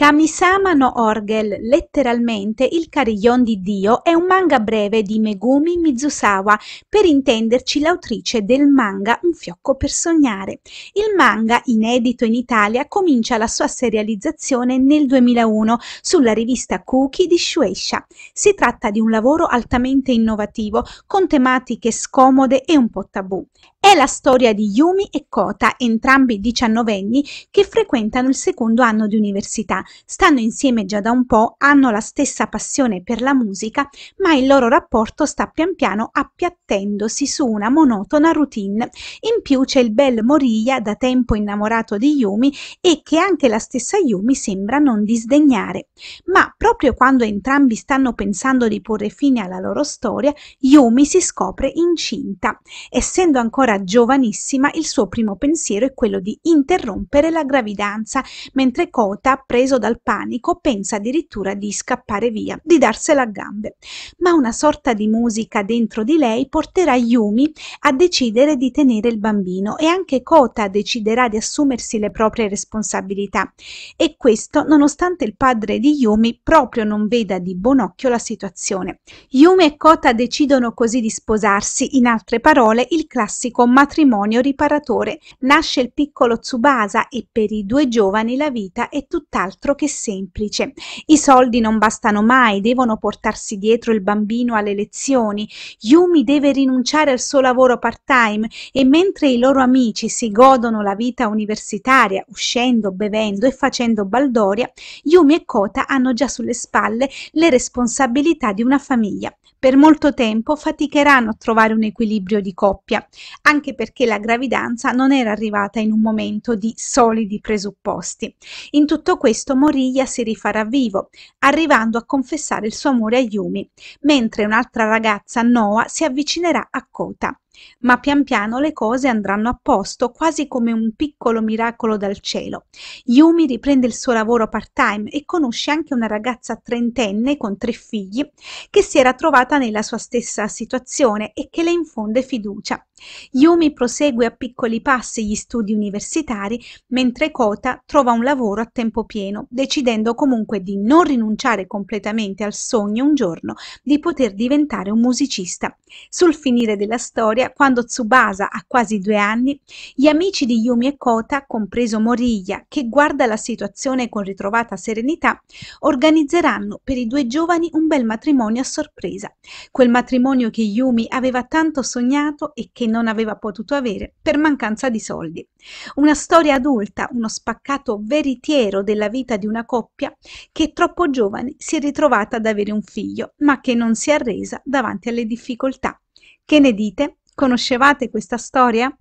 Kamisama no Orgel, letteralmente Il carillon di Dio, è un manga breve di Megumi Mizusawa, per intenderci l'autrice del manga Un fiocco per sognare. Il manga, inedito in Italia, comincia la sua serializzazione nel 2001 sulla rivista Cookie di Shueisha. Si tratta di un lavoro altamente innovativo, con tematiche scomode e un po' tabù. È la storia di Yumi e Kota, entrambi diciannovenni, che frequentano il secondo anno di università, stanno insieme già da un po', hanno la stessa passione per la musica, ma il loro rapporto sta pian piano appiattendosi su una monotona routine. In più c'è il bel Moriya, da tempo innamorato di Yumi, e che anche la stessa Yumi sembra non disdegnare. Ma proprio quando entrambi stanno pensando di porre fine alla loro storia, Yumi si scopre incinta. Essendo ancora giovanissima, il suo primo pensiero è quello di interrompere la gravidanza, mentre Kota, preso dal panico pensa addirittura di scappare via, di darsela a gambe. Ma una sorta di musica dentro di lei porterà Yumi a decidere di tenere il bambino e anche Kota deciderà di assumersi le proprie responsabilità. E questo nonostante il padre di Yumi proprio non veda di buon occhio la situazione. Yumi e Kota decidono così di sposarsi, in altre parole il classico matrimonio riparatore. Nasce il piccolo Tsubasa e per i due giovani la vita è tutt'altro altro che semplice. I soldi non bastano mai, devono portarsi dietro il bambino alle lezioni. Yumi deve rinunciare al suo lavoro part-time e mentre i loro amici si godono la vita universitaria, uscendo, bevendo e facendo baldoria, Yumi e Kota hanno già sulle spalle le responsabilità di una famiglia. Per molto tempo faticheranno a trovare un equilibrio di coppia, anche perché la gravidanza non era arrivata in un momento di solidi presupposti. In tutto questo Moriglia si rifarà vivo, arrivando a confessare il suo amore a Yumi, mentre un'altra ragazza, Noah, si avvicinerà a Kota. Ma pian piano le cose andranno a posto, quasi come un piccolo miracolo dal cielo. Yumi riprende il suo lavoro part-time e conosce anche una ragazza trentenne con tre figli che si era trovata nella sua stessa situazione e che le infonde fiducia. Yumi prosegue a piccoli passi gli studi universitari, mentre Kota trova un lavoro a tempo pieno, decidendo comunque di non rinunciare completamente al sogno un giorno di poter diventare un musicista. Sul finire della storia storia quando Tsubasa ha quasi due anni, gli amici di Yumi e Kota, compreso Moriya, che guarda la situazione con ritrovata serenità, organizzeranno per i due giovani un bel matrimonio a sorpresa, quel matrimonio che Yumi aveva tanto sognato e che non aveva potuto avere per mancanza di soldi. Una storia adulta, uno spaccato veritiero della vita di una coppia che troppo giovane si è ritrovata ad avere un figlio, ma che non si è arresa davanti alle difficoltà. Che ne dite? Conoscevate questa storia?